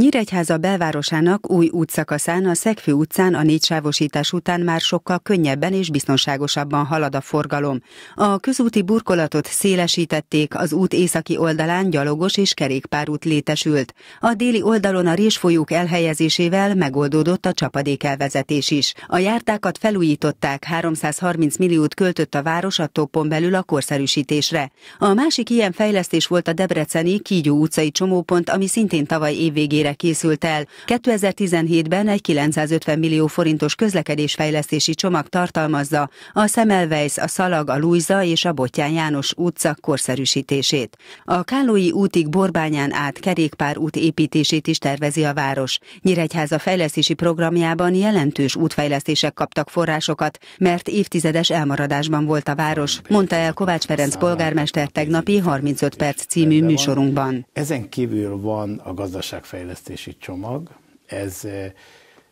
Nyíregyháza belvárosának új útszakaszán a Szegfő utcán a négysávosítás után már sokkal könnyebben és biztonságosabban halad a forgalom. A közúti burkolatot szélesítették, az út északi oldalán gyalogos és kerékpárút létesült. A déli oldalon a résfolyók elhelyezésével megoldódott a csapadék elvezetés is. A jártákat felújították, 330 milliót költött a város a toppon belül a korszerűsítésre. A másik ilyen fejlesztés volt a Debreceni Kígyó utcai csomópont, ami szintén tavaly évvégén eredményére készült el. 2017-ben egy 950 millió forintos közlekedésfejlesztési csomag tartalmazza a Szemelweis, a Szalag, a Lújza és a Botján János utca korszerűsítését. A Kálói útig Borbányán át kerékpár út építését is tervezi a város. Nyíregyháza fejlesztési programjában jelentős útfejlesztések kaptak forrásokat, mert évtizedes elmaradásban volt a város, mondta el Kovács Ferenc polgármester tegnapi 35 perc című műsorunkban. Ezen kívül van a gazdaságfejlesztés fejlesztési csomag, ez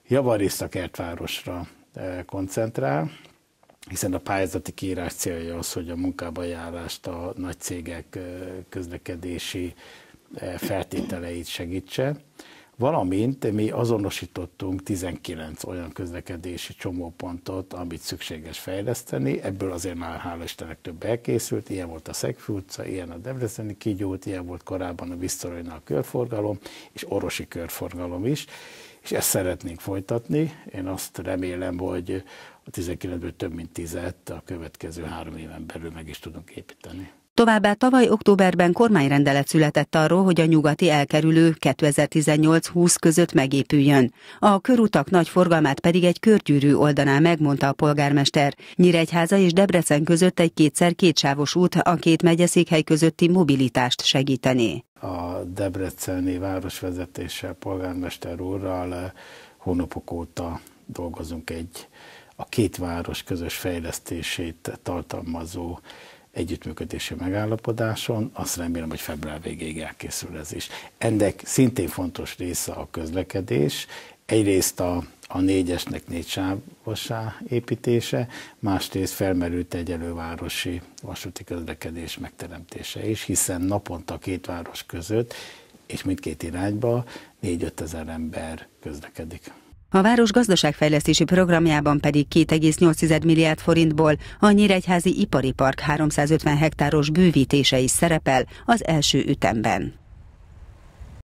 javarészt a kertvárosra koncentrál, hiszen a pályázati kiírás célja az, hogy a munkába járást a nagy cégek közlekedési feltételeit segítse valamint mi azonosítottunk 19 olyan közlekedési csomópontot, amit szükséges fejleszteni, ebből azért már hála Istennek több elkészült, ilyen volt a Szegfű utca, ilyen a Debreceni kigyújt, ilyen volt korábban a Visztorajnál körforgalom, és orosi körforgalom is, és ezt szeretnénk folytatni. Én azt remélem, hogy a 19-ből több mint 10 a következő három éven belül meg is tudunk építeni. Továbbá tavaly októberben kormányrendelet született arról, hogy a nyugati elkerülő 2018-20 között megépüljön. A körutak nagy forgalmát pedig egy körgyűrű oldaná megmondta a polgármester. Nyíregyháza és Debrecen között egy kétszer kétsávos út a két megyeszékhely közötti mobilitást segítené. A debreceni városvezetéssel, polgármester úrral eh, hónapok óta dolgozunk egy a két város közös fejlesztését tartalmazó együttműködési megállapodáson. Azt remélem, hogy február végéig elkészül ez is. Ennek szintén fontos része a közlekedés. Egyrészt a, a négyesnek négy sávosá építése, másrészt felmerült egy elővárosi vasúti közlekedés megteremtése is, hiszen naponta két város között és mindkét irányba 4-5 ezer ember közlekedik. A város gazdaságfejlesztési programjában pedig 2,8 milliárd forintból a Nyíregyházi Ipari Park 350 hektáros bővítése is szerepel az első ütemben.